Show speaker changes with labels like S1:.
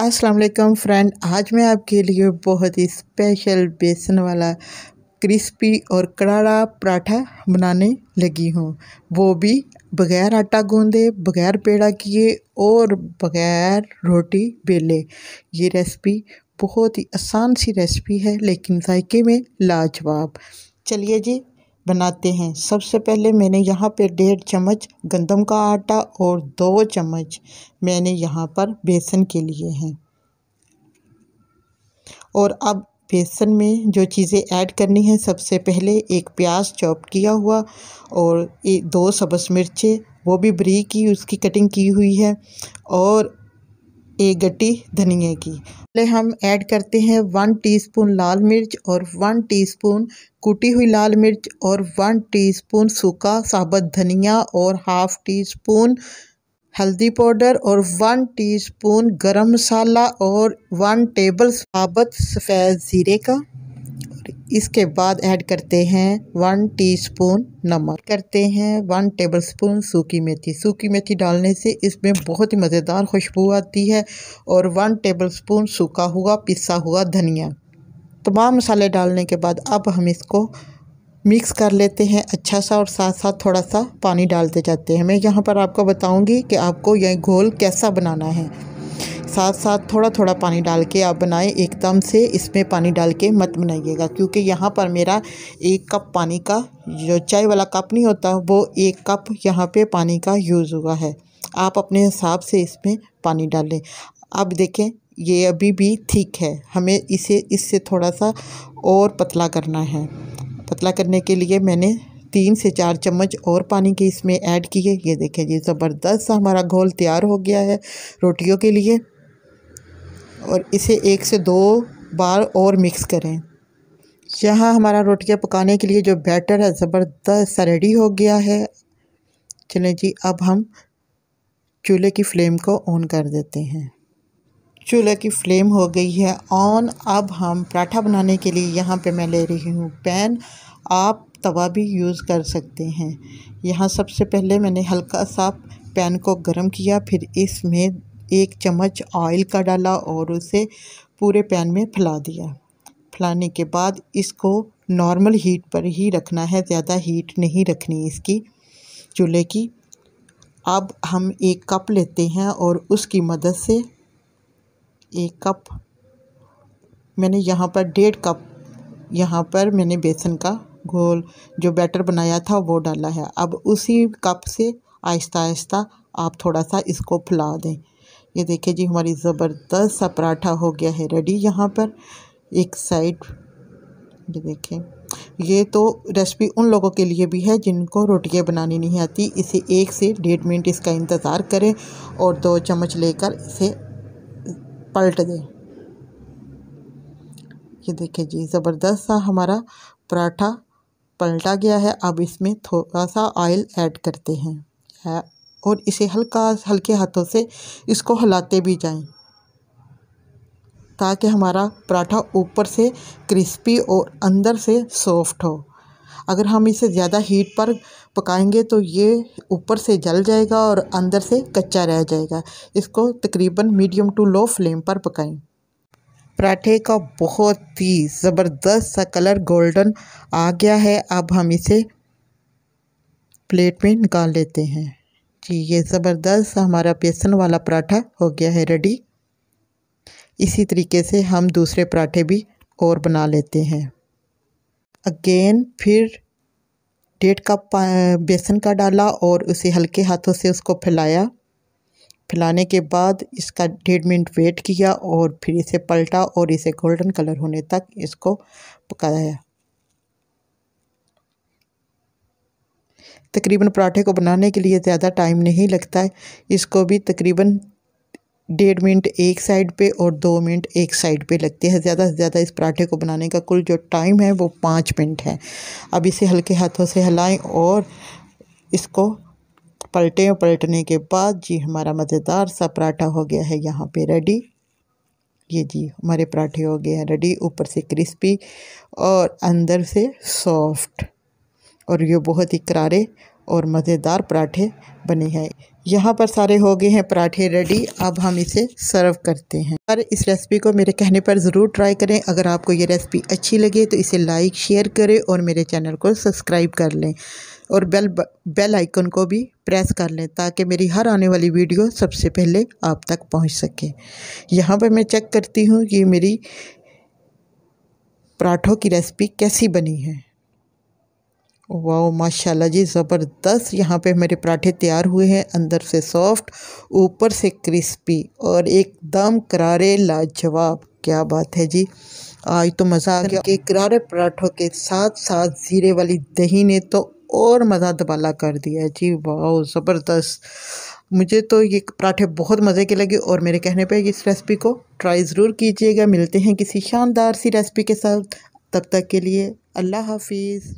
S1: अस्सलाम वालेकुम फ्रेंड आज मैं आपके लिए बहुत ही स्पेशल बेसन वाला क्रिस्पी और कड़ाड़ा पराठा बनाने लगी हूँ वो भी बग़ैर आटा गूंदे बग़ैर पेड़ा किए और बग़ैर रोटी बेले ये रेसिपी बहुत ही आसान सी रेसिपी है लेकिन जायके में लाजवाब चलिए जी बनाते हैं सबसे पहले मैंने यहाँ पे डेढ़ चम्मच गंदम का आटा और दो चम्मच मैंने यहाँ पर बेसन के लिए हैं और अब बेसन में जो चीज़ें ऐड करनी है सबसे पहले एक प्याज चॉप किया हुआ और दो सब्ज़ मिर्चें वो भी ब्रीक की उसकी कटिंग की हुई है और एक गट्टी धनिए की पहले हम ऐड करते हैं वन टीस्पून लाल मिर्च और वन टीस्पून कुटी हुई लाल मिर्च और वन टीस्पून सूखा साबत धनिया और हाफ़ टी स्पून हल्दी पाउडर और वन टीस्पून गरम मसाला और वन टेबल साबत सफ़ेद ज़ीरे का इसके बाद ऐड करते हैं वन टीस्पून नमक करते हैं वन टेबलस्पून सूखी मेथी सूखी मेथी डालने से इसमें बहुत ही मज़ेदार खुशबू आती है और वन टेबलस्पून सूखा हुआ पिसा हुआ धनिया तमाम मसाले डालने के बाद अब हम इसको मिक्स कर लेते हैं अच्छा सा और साथ साथ थोड़ा सा पानी डालते जाते हैं मैं यहाँ पर आपको बताऊँगी कि आपको यह घोल कैसा बनाना है साथ साथ थोड़ा थोड़ा पानी डाल के आप बनाएं एकदम से इसमें पानी डाल के मत बनाइएगा क्योंकि यहाँ पर मेरा एक कप पानी का जो चाय वाला कप नहीं होता वो एक कप यहाँ पे पानी का यूज़ हुआ है आप अपने हिसाब से इसमें पानी डालें अब देखें ये अभी भी ठीक है हमें इसे इससे थोड़ा सा और पतला करना है पतला करने के लिए मैंने तीन से चार चम्मच और पानी के इसमें ऐड किए ये देखें जी ज़बरदस्त हमारा घोल तैयार हो गया है रोटियों के लिए और इसे एक से दो बार और मिक्स करें यहाँ हमारा रोटियाँ पकाने के लिए जो बैटर है ज़बरदस्त रेडी हो गया है चलें जी अब हम चूल्हे की फ्लेम को ऑन कर देते हैं चूल्हे की फ्लेम हो गई है ऑन अब हम पराठा बनाने के लिए यहाँ पे मैं ले रही हूँ पैन आप तवा भी यूज़ कर सकते हैं यहाँ सबसे पहले मैंने हल्का सा पैन को गर्म किया फिर इसमें एक चम्मच ऑयल का डाला और उसे पूरे पैन में फैला दिया फैलाने के बाद इसको नॉर्मल हीट पर ही रखना है ज़्यादा हीट नहीं रखनी इसकी चूल्हे की अब हम एक कप लेते हैं और उसकी मदद से एक कप मैंने यहाँ पर डेढ़ कप यहाँ पर मैंने बेसन का घोल जो बैटर बनाया था वो डाला है अब उसी कप से आहिस्ता आहिस्ता आप थोड़ा सा इसको फैला दें ये देखिए जी हमारी ज़बरदस्त सा पराठा हो गया है रेडी यहाँ पर एक साइड ये देखें ये तो रेसिपी उन लोगों के लिए भी है जिनको रोटियाँ बनानी नहीं आती इसे एक से डेढ़ मिनट इसका इंतज़ार करें और दो चम्मच लेकर इसे पलट दें ये देखिए जी ज़बरदस्त सा हमारा पराठा पलटा गया है अब इसमें थोड़ा सा ऑयल ऐड करते हैं और इसे हल्का हल्के हाथों से इसको हिलाते भी जाएं ताकि हमारा पराठा ऊपर से क्रिस्पी और अंदर से सॉफ्ट हो अगर हम इसे ज़्यादा हीट पर पकाएंगे तो ये ऊपर से जल जाएगा और अंदर से कच्चा रह जाएगा इसको तकरीबन मीडियम टू लो फ्लेम पर पकाएं पराठे का बहुत ही ज़बरदस्त सा कलर गोल्डन आ गया है अब हम इसे प्लेट में निकाल लेते हैं जी ये ज़बरदस्त हमारा बेसन वाला पराठा हो गया है रेडी इसी तरीके से हम दूसरे पराठे भी और बना लेते हैं अगेन फिर डेढ़ कप बेसन का डाला और उसे हल्के हाथों से उसको फैलाया फैलाने के बाद इसका डेढ़ मिनट वेट किया और फिर इसे पलटा और इसे गोल्डन कलर होने तक इसको पकाया तकरीबन पराठे को बनाने के लिए ज़्यादा टाइम नहीं लगता है इसको भी तकरीबन डेढ़ मिनट एक साइड पे और दो मिनट एक साइड पे लगते हैं ज़्यादा से ज़्यादा इस पराठे को बनाने का कुल जो टाइम है वो पाँच मिनट है अब इसे हल्के हाथों से हलाएं और इसको पलटें और पलटने के बाद जी हमारा मज़ेदार सा पराठा हो गया है यहाँ पे रेडी ये जी हमारे पराठे हो गए हैं रेडी ऊपर से क्रिस्पी और अंदर से सॉफ्ट और ये बहुत ही करारे और मज़ेदार पराठे बने हैं यहाँ पर सारे हो गए हैं पराठे रेडी अब हम इसे सर्व करते हैं पर इस रेसिपी को मेरे कहने पर ज़रूर ट्राई करें अगर आपको ये रेसिपी अच्छी लगे तो इसे लाइक शेयर करें और मेरे चैनल को सब्सक्राइब कर लें और बेल बेल आइकन को भी प्रेस कर लें ताकि मेरी हर आने वाली वीडियो सबसे पहले आप तक पहुँच सके यहाँ पर मैं चेक करती हूँ कि मेरी पराठों की रेसिपी कैसी बनी है वाह माशाल्लाह जी ज़बरदस्त यहाँ पे मेरे पराठे तैयार हुए हैं अंदर से सॉफ्ट ऊपर से क्रिस्पी और एकदम करारे लाजवाब क्या बात है जी आज तो मज़ा आ गया कि करारे पराठों के साथ साथ ज़ीरे वाली दही ने तो और मज़ा दबाला कर दिया जी वाह ज़बरदस्त मुझे तो ये पराठे बहुत मज़े के लगे और मेरे कहने पर इस रेसिपी को ट्राई ज़रूर कीजिएगा मिलते हैं किसी शानदार सी रेसिपी के साथ तब तक के लिए अल्लाह हाफिज़